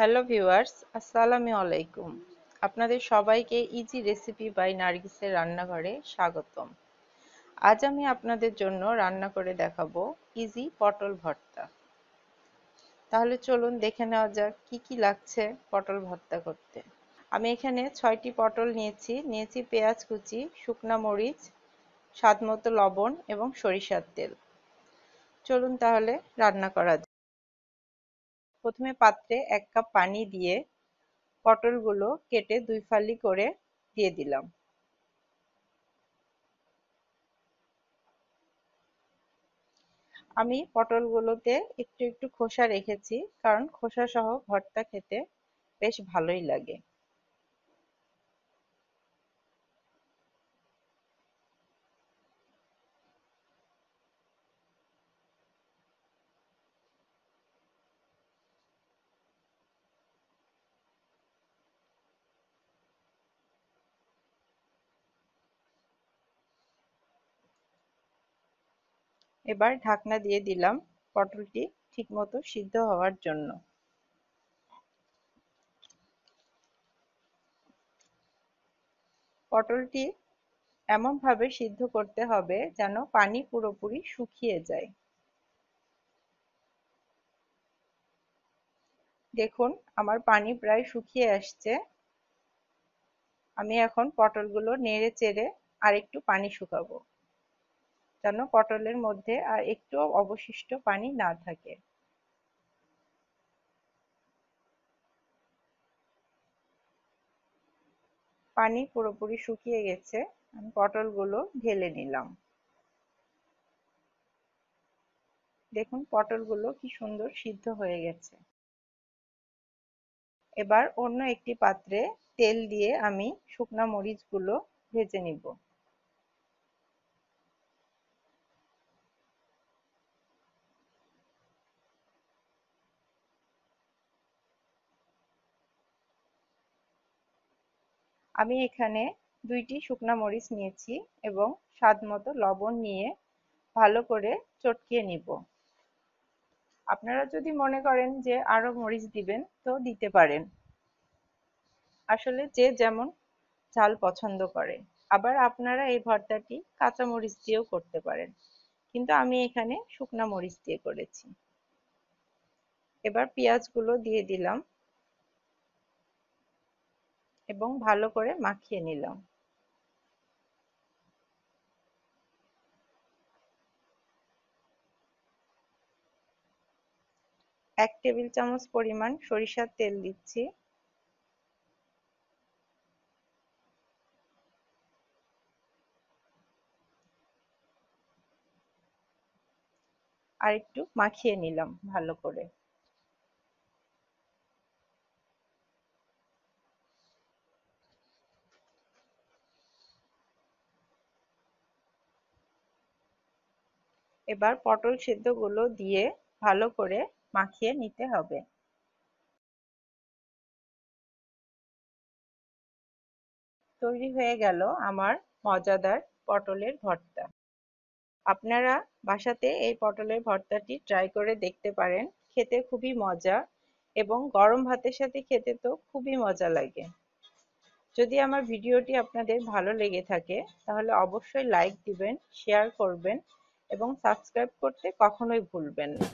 Hello viewers আসসালামু আলাইকুম আপনাদের সবাইকে ইজি রেসিপি বাই নার্গিসের রান্নাঘরে স্বাগতম আজ আমি আপনাদের জন্য রান্না করে দেখাবো ইজি পটল ভর্তা তাহলে চলুন দেখে নেওয়া যাক কি কি লাগছে পটল ভর্তা করতে আমি এখানে ছয়টি পটল নিয়েছি নিয়েছি পেঁয়াজ কুচি শুকনা মরিচ স্বাদমতো লবণ এবং সরিষার তেল চলুন তাহলে রান্না করা প্রথমে পাত্রে এক কাপ পানি দিয়ে পটলগুলো কেটে দুই ফালি করে দিয়ে দিলাম আমি পটলগুলোতে একটু একটু খোসা রেখেছি কারণ খোসা সহ ভর্তা খেতে বেশ ভালোই লাগে এবার ঢাকনা দিয়ে দিলাম পটলটি ঠিকমতো সিদ্ধ হওয়ার জন্য পটলটি এমনভাবে সিদ্ধ করতে হবে যেন পানি পুরোপুরি শুকিয়ে যায় দেখুন আমার পানি প্রায় শুকিয়ে আসছে আমি এখন পটলগুলো নেড়ে চেড়ে আরেকটু পানি শুকাবো মেশানো পটলের মধ্যে আর একটু অবশিষ্ট পানি না থাকে পানি পুরোপুরি শুকিয়ে গেছে আমি পটলগুলো ঢেলে নিলাম দেখুন পটলগুলো কি সুন্দর সিদ্ধ হয়ে গেছে এবার অন্য একটি পাত্রে তেল দিয়ে আমি শুকনা মরিচগুলো ভেজে নিব আমি এখানে দুইটি শুকনো মরিচ নিয়েছি এবং স্বাদ লবণ নিয়ে ভালো করে চটকিয়ে নিব আপনারা যদি মনে করেন যে আরো মরিচ দিবেন তো দিতে পারেন আসলে যে যেমন ঝাল পছন্দ করে আবার আপনারা এই ভর্তাটি কাঁচা মরিচ দিয়েও করতে পারেন কিন্তু আমি এখানে শুকনা মরিচ দিয়ে করেছি এবার পেঁয়াজগুলো দিয়ে দিলাম এবং ভালো করে মাখিয়ে নিলাম এক টেবিল চামচ পরিমাণ সরিষার তেল দিচ্ছি আর একটু মাখিয়ে নিলাম ভালো করে এবার পটল সেদ্ধ গুলো দিয়ে ভালো করে মাখিয়ে নিতে হবে তৈরি হয়ে গেল আমার মজাদার পটলের ভর্তা আপনারা বাসাতে এই পটলের ভর্তাটি ট্রাই করে দেখতে পারেন খেতে খুবই মজা এবং গরম ভাতের সাথে খেতে তো খুবই মজা লাগে যদি আমার ভিডিওটি আপনাদের ভালো লেগে থাকে তাহলে অবশ্যই লাইক দিবেন শেয়ার করবেন এবং সাবস্ক্রাইব করতে কখনোই ভুলবেন না।